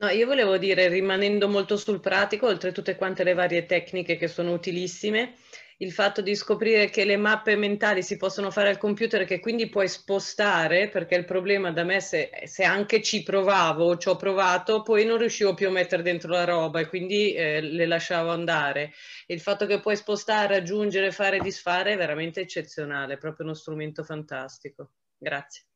No, io volevo dire, rimanendo molto sul pratico, oltre tutte quante le varie tecniche che sono utilissime, il fatto di scoprire che le mappe mentali si possono fare al computer e che quindi puoi spostare, perché il problema da me se, se anche ci provavo, ci ho provato, poi non riuscivo più a mettere dentro la roba e quindi eh, le lasciavo andare. Il fatto che puoi spostare, aggiungere, fare, disfare è veramente eccezionale, è proprio uno strumento fantastico. Grazie.